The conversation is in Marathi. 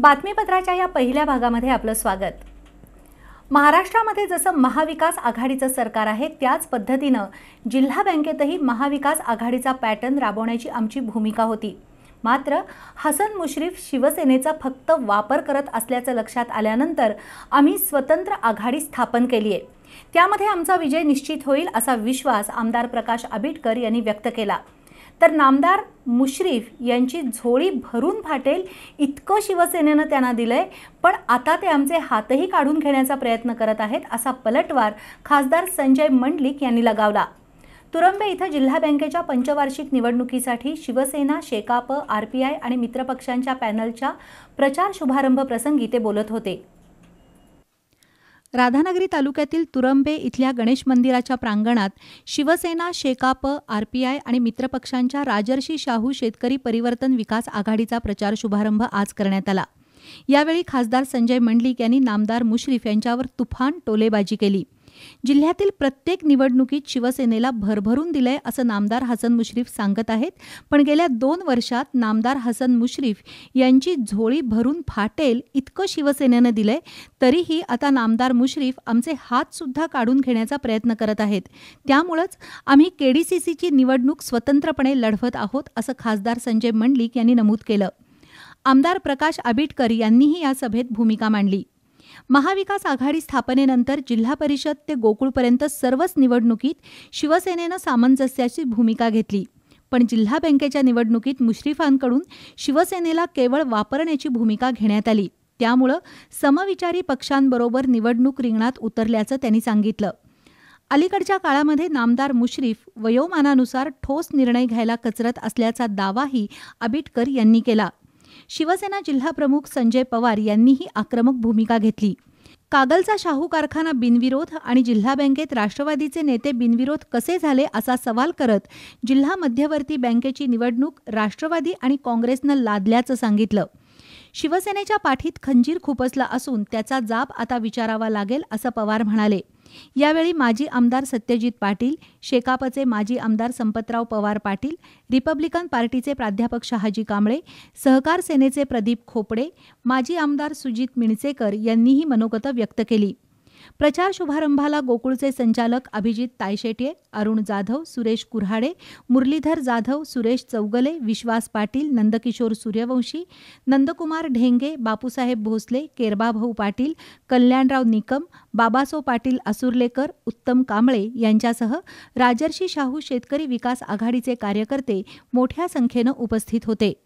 बातमीपत्राच्या या पहिल्या भागामध्ये आपलं स्वागत महाराष्ट्रामध्ये जसं महाविकास आघाडीचं सरकार आहे त्याच पद्धतीनं जिल्हा बँकेतही महाविकास आघाडीचा पॅटर्न राबवण्याची आमची भूमिका होती मात्र हसन मुश्रीफ शिवसेनेचा फक्त वापर करत असल्याचं लक्षात आल्यानंतर आम्ही स्वतंत्र आघाडी स्थापन केली आहे त्यामध्ये आमचा विजय निश्चित होईल असा विश्वास आमदार प्रकाश आबिटकर यांनी व्यक्त केला तर नामदार मुश्रीफ यांची झोळी भरून फाटेल इतकं शिवसेनेनं त्यांना दिलं आहे पण आता ते आमचे हातही काढून घेण्याचा प्रयत्न करत आहेत असा पलटवार खासदार संजय मंडलिक यांनी लगावला तुरंबे इथं जिल्हा बँकेच्या पंचवार्षिक निवडणुकीसाठी Shiv Sena Shekap R P I आणि मित्रपक्षांच्या पॅनलच्या प्रचार शुभारंभ प्रसंगी ते बोलत होते राधानगरी तालुक्यातील तुरंबे इथल्या गणेश मंदिराच्या प्रांगणात शिवसेना शेकाप आरपीआय आणि मित्रपक्षांच्या राजर्षी शाहू शेतकरी परिवर्तन विकास आघाडीचा प्रचार शुभारंभ आज करण्यात आला यावेळी खासदार संजय मंडलिक यांनी नामदार मुश्रीफ यांच्यावर तुफान टोलेबाजी केली जिल्ह्यातील प्रत्येक निवडणुकीत शिवसेनेला भरभरून दिलंय असं नामदार हसन मुश्रीफ सांगत आहेत पण गेल्या दोन वर्षात नामदार हसन मुश्रीफ यांची झोळी भरून फाटेल इतकं शिवसेनेनं दिलंय तरीही आता नामदार मुश्रीफ आमचे हातसुद्धा काढून घेण्याचा प्रयत्न करत आहेत त्यामुळंच आम्ही केडीसीसीची निवडणूक स्वतंत्रपणे लढवत आहोत असं खासदार संजय मंडलिक यांनी नमूद केलं आमदार प्रकाश आबिटकर यांनीही या सभेत भूमिका मांडली महाविकास आघाडी स्थापनेनंतर जिल्हा परिषद ते गोकुळपर्यंत सर्वच निवडणुकीत शिवसेनेनं सामंजस्याची भूमिका घेतली पण जिल्हा बँकेच्या निवडणुकीत मुश्रीफांकडून शिवसेनेला केवळ वापरण्याची भूमिका घेण्यात आली त्यामुळं समविचारी पक्षांबरोबर निवडणूक रिंगणात उतरल्याचं त्यांनी सांगितलं अलीकडच्या काळामध्ये नामदार मुश्रीफ वयोमानानुसार ठोस निर्णय घ्यायला कचरत असल्याचा दावाही आबिटकर यांनी केला शिवसेना जिल्हाप्रमुख संजय पवार यांनीही आक्रमक भूमिका घेतली कागलचा शाहू कारखाना बिनविरोध आणि जिल्हा बँकेत राष्ट्रवादीचे नेते बिनविरोध कसे झाले असा सवाल करत जिल्हा मध्यवर्ती बँकेची निवडणूक राष्ट्रवादी आणि काँग्रेसनं लादल्याचं सांगितलं शिवसेनेच्या पाठीत खंजीर खुपसला असून त्याचा जाब आता विचारावा लागेल असं पवार म्हणाले यावेळी माजी आमदार सत्यजित पाटील शेकापचे माजी आमदार संपतराव पवार पाटील रिपब्लिकन पार्टीचे प्राध्यापक शहाजी कांबळे सहकार सेनेचे प्रदीप खोपडे माजी आमदार सुजित मिणसेकर यांनीही मनोगत व्यक्त केली प्रचार शुभारंभाला गोकुळचे संचालक अभिजित तायशेटे अरुण जाधव सुरेश कुऱ्हाडे मुरलीधर जाधव सुरेश चौगले विश्वास पाटील नंदकिशोर सूर्यवंशी नंदकुमार ढेंगे बापूसाहेब भोसले केरबाभाऊ पाटील कल्याणराव निकम बाबासो पाटील असुर्लेकर उत्तम कांबळे यांच्यासह राजर्षी शाहू शेतकरी विकास आघाडीचे कार्यकर्ते मोठ्या संख्येनं उपस्थित होते